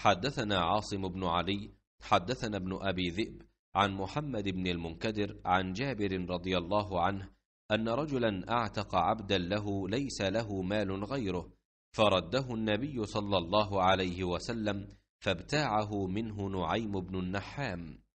حدثنا عاصم بن علي حدثنا ابن أبي ذئب عن محمد بن المنكدر عن جابر رضي الله عنه أن رجلا أعتق عبدا له ليس له مال غيره فرده النبي صلى الله عليه وسلم فابتاعه منه نعيم بن النحام